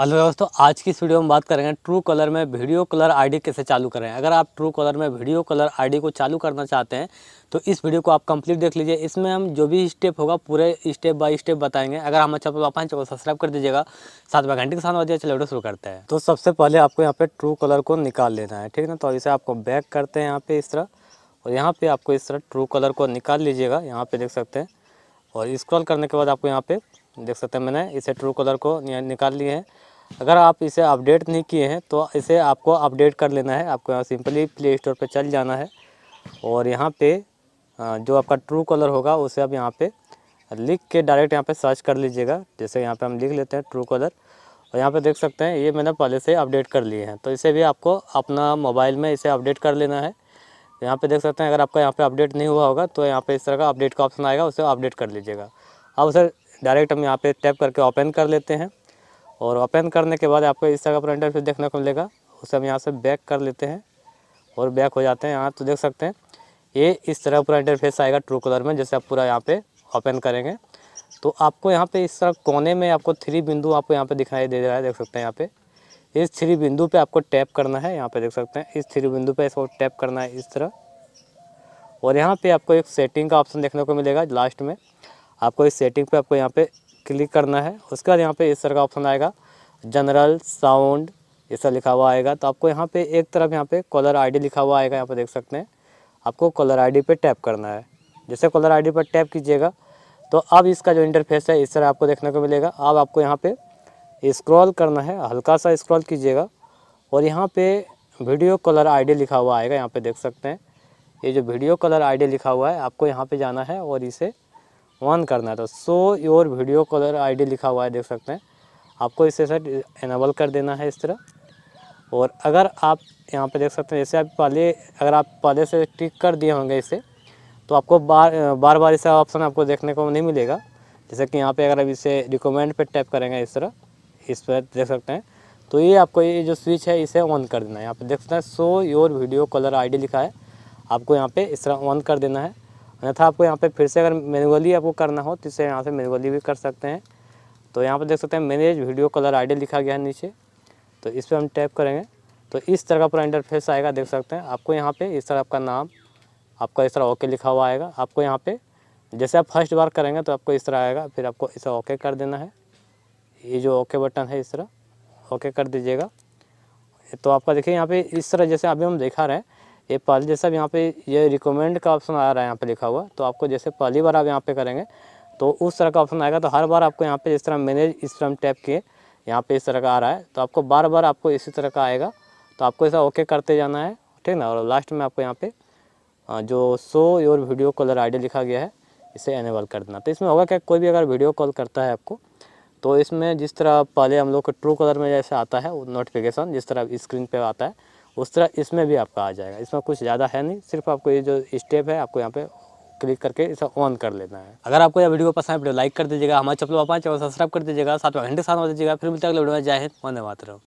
hello दोस्तों आज की इस वीडियो में बात करेंगे ट्रू कलर में वीडियो कलर आईडी कैसे चालू करें अगर आप ट्रू कलर में वीडियो कलर आईडी को चालू करना चाहते हैं तो इस वीडियो को आप कंप्लीट देख लीजिए इसमें हम जो भी स्टेप होगा पूरे स्टेप बाय स्टेप बताएंगे अगर हम अच्छा पापा चैनल सब्सक्राइब कर दीजिएगा साथ में घंटे के साथ बजे चलो वीडियो शुरू करते हैं तो सबसे पहले आपको यहाँ पर ट्रू कलर को निकाल लेना है ठीक ना तो इसे आपको बैक करते हैं यहाँ पर इस तरह और यहाँ पर आपको इस तरह ट्रू कलर को निकाल लीजिएगा यहाँ पर देख सकते हैं और स्क्रॉल करने के बाद आपको यहाँ पर देख सकते हैं मैंने इसे ट्रू कलर को निकाल लिए हैं अगर आप इसे अपडेट नहीं किए हैं तो इसे आपको अपडेट कर लेना है आपको यहाँ सिंपली प्ले स्टोर पर चल जाना है और यहाँ पे जो आपका ट्रू कलर होगा उसे आप यहाँ पे लिख के डायरेक्ट यहाँ पे सर्च कर लीजिएगा जैसे यहाँ पे हम लिख लेते हैं ट्रू कलर और यहाँ पे देख सकते हैं ये मैंने पहले से अपडेट कर लिए हैं तो इसे भी आपको अपना मोबाइल में इसे अपडेट कर लेना है यहाँ पर देख सकते हैं अगर आपका यहाँ पर अपडेट नहीं हुआ होगा तो यहाँ पर इस तरह का अपडेट का ऑप्शन आएगा उसे अपडेट कर लीजिएगा अब उसे डायरेक्ट हम यहाँ पर टैप करके ओपन कर लेते हैं और ओपन करने के बाद आपको इस तरह का प्रिंटर फिर देखने को मिलेगा उसे हम यहाँ से बैक कर लेते हैं और बैक हो जाते हैं यहाँ तो देख सकते हैं ये इस तरह पूरा इंटरफेस आएगा ट्रू कलर में जैसे आप पूरा यहाँ पे ओपन करेंगे तो आपको यहाँ पे इस तरह कोने में आपको थ्री बिंदु आपको यहाँ पे दिखाई दे रहा है देख सकते हैं यहाँ पे इस थ्री बिंदु पे आपको टैप करना है यहाँ पे देख सकते हैं इस थ्री बिंदु पे इसको टैप करना है इस तरह और यहाँ पे आपको एक सेटिंग का ऑप्शन देखने को मिलेगा लास्ट में आपको इस सेटिंग पे आपको यहाँ पे क्लिक करना है उसके बाद यहाँ पे इस तरह का ऑप्शन आएगा जनरल साउंड ऐसा लिखा हुआ आएगा तो आपको यहाँ पे एक तरफ यहाँ पे कॉलर आईडी लिखा हुआ आएगा यहाँ पे देख सकते हैं आपको कॉलर आईडी पे टैप करना है जैसे कॉलर आईडी पर टैप कीजिएगा तो अब इसका जो इंटरफेस है इस तरह आपको देखने को मिलेगा अब आपको यहाँ पर इस्क्रॉल करना है हल्का सा इस्क्रॉल कीजिएगा और यहाँ पर वीडियो कलर आई लिखा हुआ आएगा यहाँ पर देख सकते हैं ये जो वीडियो कलर आईडी लिखा हुआ है आपको यहाँ पे जाना है और इसे ऑन करना है तो so your video caller ID लिखा हुआ है देख सकते हैं आपको इसे सेट इनेबल कर देना है इस तरह और अगर आप यहाँ पे देख सकते हैं जैसे आप पहले अगर आप पहले से टिक कर दिए होंगे इसे तो आपको बार बार बार इसका ऑप्शन आपको देखने को नहीं मिलेगा जैसे कि यहाँ पे अगर आप इसे रिकमेंड पे टैप करेंगे इस तरह इस पर देख सकते हैं तो ये आपको ये जो स्विच है इसे ऑन कर देना है यहाँ पर देख सकते हैं so your video caller I लिखा है आपको यहाँ पर इस तरह ऑन कर देना है अन्यथा आपको यहाँ पे फिर से अगर मैनुअली आपको करना हो तो इसे यहाँ से मैनुअली भी कर सकते हैं तो यहाँ पर देख सकते हैं मैनेज वीडियो कलर आई लिखा गया है नीचे तो इस पर हम टैप करेंगे तो इस तरह का पूरा इंटरफेस आएगा देख सकते हैं आपको यहाँ पर इस तरह आपका नाम आपका इस तरह ओके लिखा हुआ आएगा आपको यहाँ पर जैसे आप फर्स्ट बार करेंगे तो आपको इस तरह आएगा फिर आपको इसे ओके कर देना है ये जो ओके बटन है इस तरह ओके कर दीजिएगा तो आपका देखिए यहाँ पे इस तरह जैसे अभी हम देखा रहे हैं ये पहले जैसा यहाँ पे ये रिकमेंड का ऑप्शन आ रहा है यहाँ पे लिखा हुआ तो आपको जैसे पहली बार आप यहाँ पे करेंगे तो उस तरह का ऑप्शन आएगा तो हर बार आपको यहाँ पे जिस तरह मैनेज इस तरह टैप किए यहाँ पे इस तरह का आ रहा है तो आपको बार बार आपको इसी तरह का आएगा तो आपको ऐसा ओके करते जाना है ठीक ना और लास्ट में आपको यहाँ पर जो so your video caller I लिखा गया है इसे एनेबल कर देना तो इसमें होगा क्या कोई भी अगर वीडियो कॉल करता है आपको तो इसमें जिस तरह पहले हम लोग को ट्रू कलर में जैसे आता है नोटिफिकेशन जिस तरह स्क्रीन पे आता है उस तरह इसमें भी आपका आ जाएगा इसमें कुछ ज़्यादा है नहीं सिर्फ आपको ये जो स्टेप है आपको यहाँ पे क्लिक करके इसे ऑन कर लेना है अगर आपको यह वीडियो पसंद है वीडियो लाइक कर दीजिएगा हमारे चप्पल पापा चैनल सब्सक्राइब कर दीजिएगा साथ में घंटे साथ में दीजिएगा फिर मिलते हैं अगले वीडियो में जय हिंद वंदे मातरम